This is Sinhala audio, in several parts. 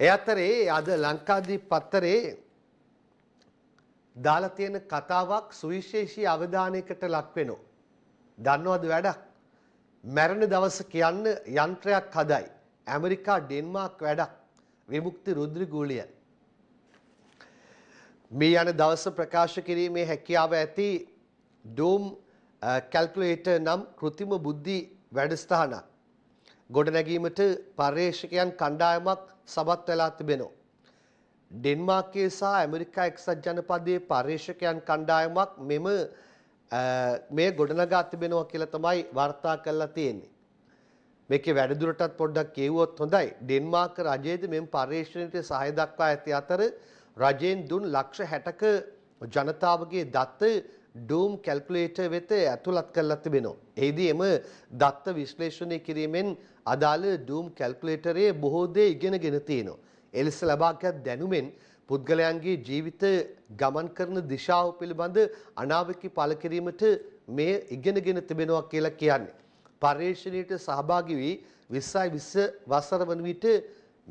ඒ අතරේ අද ලංකාදීප පත්තරේ දාලා තියෙන කතාවක් සුවිශේෂී අවධානයකට ලක් වෙනවා. දන්නවද වැඩක්? මැරෙන දවස කියන්න යන්ත්‍රයක් හදයි. ඇමරිකා ඩෙන්මාර්ක් වැඩක්. විමුක්ති රුද්‍ර ගුලියන්. මේ යන දවස ප්‍රකාශ කිරීමේ හැකියාව ඇති ඩෝම් කැල්කියුලේටර් uh, නම් કૃතිම බුද්ධි වැඩසටහනක්. ගොඩනැගීමට පර්යේෂකයන් කණ්ඩායමක් සමත් වෙලා තිබෙනවා. ඩෙන්මාර්කයේ සහ ඇමරිකා එක්සත් ජනපදයේ පර්යේෂකයන් කණ්ඩායමක් මෙම මේ ගොඩනගා තිබෙනවා කියලා තමයි වාර්තා කරලා තියෙන්නේ. මේකේ වැඩිදුරටත් පොඩ්ඩක් කියවුවොත් හොඳයි. ඩෙන්මාර්ක රජයේද මෙම පර්යේෂණයට සහාය දක්වා ඇති අතර රජයෙන් දුන් ලක්ෂ 60ක ජනතාවගේ දත්ත ඩූම් කැල්කුලේටර් වෙත ඇතුළත් කරලා තිබෙනවා. එෙහිදී එම දත්ත විශ්ලේෂණය කිරීමෙන් අදාළ ඩූම් කැල්කුලේටරයේ බොහෝ දේ ඉගෙනගෙන තියෙනවා. එලෙස ලබාගත් දැනුමෙන් පුද්ගලයන්ගේ ජීවිත ගමන් කරන දිශාව පිළිබඳ අනාවකි පළ කිරීමට මේ ඉගෙනගෙන තිබෙනවා කියලා කියන්නේ. පර්යේෂණයට සහභාගී වී 20 20 වසර වන විට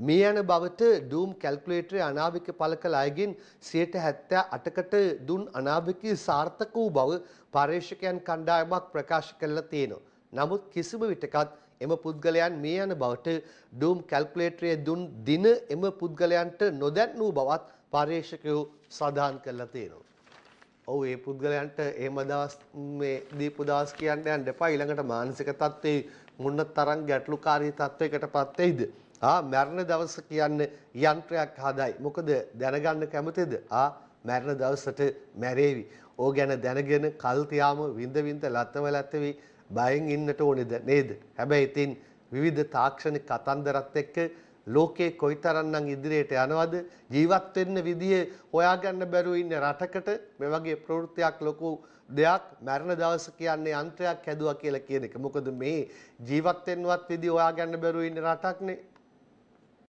මේ යන බවට ඩූම් කැල්කුලේටරේ අනාවික පළ කළ අයගෙන් 78%කට දුන් අනාවිකී සාර්ථක වූ බව පරීක්ෂකයන් කණ්ඩායමක් ප්‍රකාශ කළා තියෙනවා. නමුත් කිසිම විටකත් එම පුද්ගලයන් මේ යන බවට ඩූම් කැල්කුලේටරේ දුන් දින එම පුද්ගලයන්ට නොදැන්නූ බවත් පරීක්ෂකයෝ සඳහන් කළා තියෙනවා. ඔව් ඒ පුද්ගලයන්ට එහෙම දවස් මේ දීපු දවස් කියන්න යන්න එපා ඊළඟට මානසික තත්ත්වේ මොන තරම් ගැටලුකාරී තත්ත්වයකටපත් වෙයිද? ආ මරණ දවස කියන්නේ යන්ත්‍රයක් හදයි. මොකද දැනගන්න කැමතිද? ආ මරණ දවසට මැරේවි. ඕ ගැන දැනගෙන කල් තියාම විඳ විඳ ලත්තම ලත්තවි බයෙන් ඉන්නට ඕනේද නේද? හැබැයි ඉතින් විවිධ තාක්ෂණික කතන්දරත් එක්ක ලෝකේ කොයිතරම්නම් ඉදිරියට යනවද ජීවත් වෙන්න විදිය හොයාගන්න බැරුව ඉන්න රටකට මේ වගේ ප්‍රවෘත්තියක් ලොකු දෙයක් මරණ දවස කියන්නේ අන්තයක් හැදුවා කියලා කියන එක. මොකද මේ ජීවත් වෙන්නවත් විදි හොයාගන්න බැරුව ඉන්න රටක්නේ.